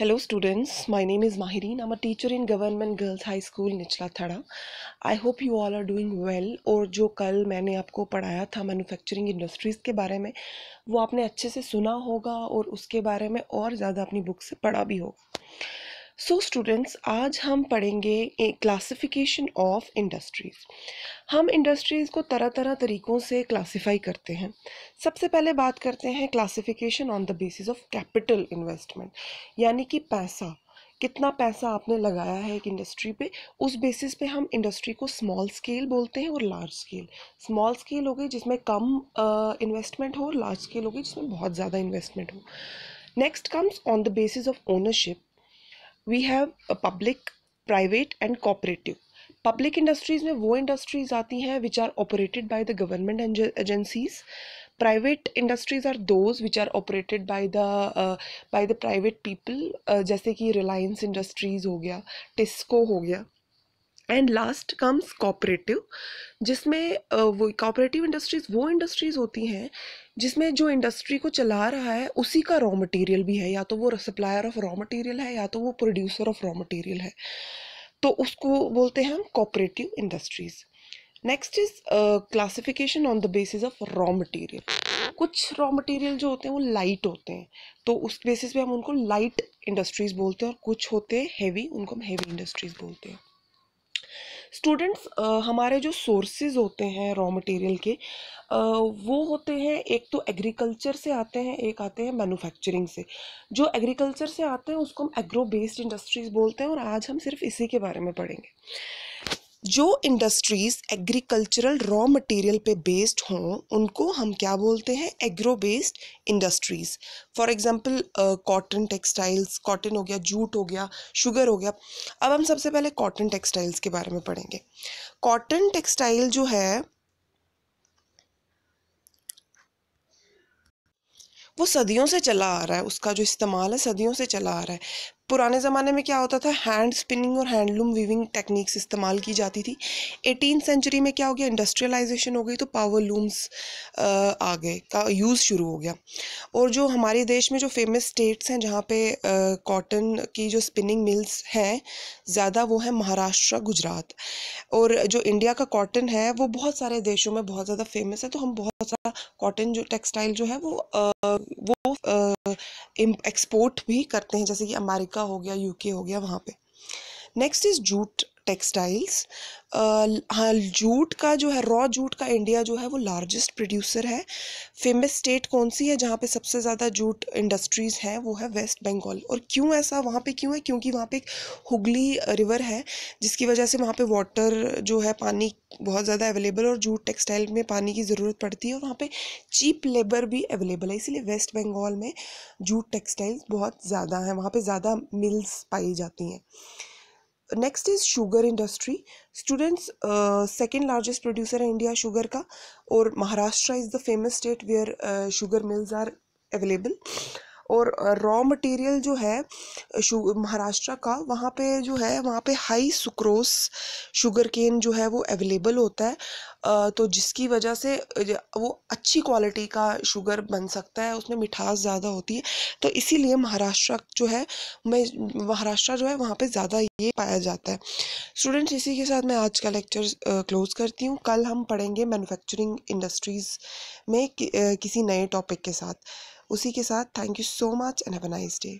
Hello students, my name is Mahireen. I'm a teacher in Government Girls High School निचला थड़ा I hope you all are doing well और जो कल मैंने आपको पढ़ाया था मैन्युफैक्चरिंग इंडस्ट्रीज़ के बारे में वो आपने अच्छे से सुना होगा और उसके बारे में और ज़्यादा अपनी बुक से पढ़ा भी होगा सो so स्टूडेंट्स आज हम पढ़ेंगे क्लासिफिकेशन ऑफ इंडस्ट्रीज़ हम इंडस्ट्रीज़ को तरह तरह तरीक़ों से क्लासिफाई करते हैं सबसे पहले बात करते हैं classification on the basis of capital investment यानी कि पैसा कितना पैसा आपने लगाया है एक इंडस्ट्री पे उस बेसिस पे हम इंडस्ट्री को स्मॉल स्केल बोलते हैं और लार्ज स्केल स्मॉल स्केल हो गई जिसमें कम इन्वेस्टमेंट uh, हो लार्ज स्केल हो गई जिसमें बहुत ज़्यादा इन्वेस्टमेंट हो next comes on the basis of ownership we have public private and cooperative public industries में वो इंडस्ट्रीज़ आती हैं which are operated by the government agencies private industries are those which are operated by the by the private people जैसे कि Reliance industries हो गया टिस्को हो गया एंड लास्ट कम्स कॉपरेटिव जिसमें वो कॉपरेटिव इंडस्ट्रीज़ वो इंडस्ट्रीज़ होती हैं जिसमें जो इंडस्ट्री को चला रहा है उसी का रॉ मटेरियल भी है या तो वो सप्लायर ऑफ रॉ मटेरियल है या तो वो प्रोड्यूसर ऑफ रॉ मटेरियल है तो उसको बोलते हैं हम cooperative industries next is classification on the basis of raw material कुछ रॉ मटेरियल जो होते हैं वो लाइट होते हैं तो उस बेसिस पे हम उनको लाइट इंडस्ट्रीज़ बोलते हैं और कुछ होते हैं हैवी उनको हम हैवी इंडस्ट्रीज़ बोलते हैं स्टूडेंट्स हमारे जो सोर्सेज होते हैं रॉ मटेरियल के वो होते हैं एक तो एग्रीकल्चर से आते हैं एक आते हैं मैन्युफैक्चरिंग से जो एग्रीकल्चर से आते हैं उसको हम एग्रो बेस्ड इंडस्ट्रीज बोलते हैं और आज हम सिर्फ इसी के बारे में पढ़ेंगे जो इंडस्ट्रीज़ एग्रीकल्चरल रॉ मटेरियल पे बेस्ड हों उनको हम क्या बोलते हैं agro based industries for example cotton textiles cotton हो गया जूट हो गया शुगर हो गया अब हम सबसे पहले कॉटन टेक्सटाइल्स के बारे में पढ़ेंगे कॉटन टेक्सटाइल जो है वो सदियों से चला आ रहा है उसका जो इस्तेमाल है सदियों से चला आ रहा है पुराने ज़माने में क्या होता था हैंड स्पिनिंग और हैंडलूम वीविंग टेक्निक्स इस्तेमाल की जाती थी एटीन सेंचुरी में क्या हो गया इंडस्ट्रियलाइजेशन हो गई तो पावर लूम्स आ गए का यूज़ शुरू हो गया और जो हमारे देश में जो फेमस स्टेट्स हैं जहाँ पे कॉटन की जो स्पिनिंग मिल्स हैं ज़्यादा वो है महाराष्ट्र गुजरात और जो इंडिया का कॉटन है वो बहुत सारे देशों में बहुत ज़्यादा फेमस है तो हम बहुत सारा कॉटन जो टेक्सटाइल जो है वो आ, वो एक्सपोर्ट भी करते हैं जैसे कि अमेरिका अमेरिका हो गया यूके हो गया वहाँ पे नेक्स्ट इज़ जूट टेक्सटाइल्स हाँ जूट का जो है रॉ जूट का इंडिया जो है वो लार्जेस्ट प्रोड्यूसर है फेमस स्टेट कौन सी है जहाँ पे सबसे ज़्यादा जूट इंडस्ट्रीज़ हैं वो है वेस्ट बंगाल और क्यों ऐसा वहाँ पे क्यों है क्योंकि वहाँ पे एक हुगली रिवर है जिसकी वजह से वहाँ पे वाटर जो है पानी बहुत ज़्यादा अवेलेबल और जूट टेक्सटाइल में पानी की ज़रूरत पड़ती है और वहाँ पर चीप लेबर भी अवेलेबल है इसीलिए वेस्ट बंगाल में जूट टेक्सटाइल्स बहुत ज़्यादा हैं वहाँ पर ज़्यादा मिल्स पाई जाती हैं next is sugar industry students second largest producer है इंडिया शुगर का और Maharashtra is the famous state where sugar mills are available और रॉ मटेरियल जो है महाराष्ट्र का वहाँ पे जो है वहाँ पे हाई सुक्रोस शुगर केन जो है वो अवेलेबल होता है तो जिसकी वजह से वो अच्छी क्वालिटी का शुगर बन सकता है उसमें मिठास ज़्यादा होती है तो इसीलिए महाराष्ट्र जो है मैं महाराष्ट्र जो है वहाँ पे ज़्यादा ये पाया जाता है स्टूडेंट्स इसी के साथ मैं आज का लेक्चर क्लोज़ करती हूँ कल हम पढ़ेंगे मैन्युफैक्चरिंग इंडस्ट्रीज़ में कि, किसी नए टॉपिक के साथ उसी के साथ thank you so much and have a nice day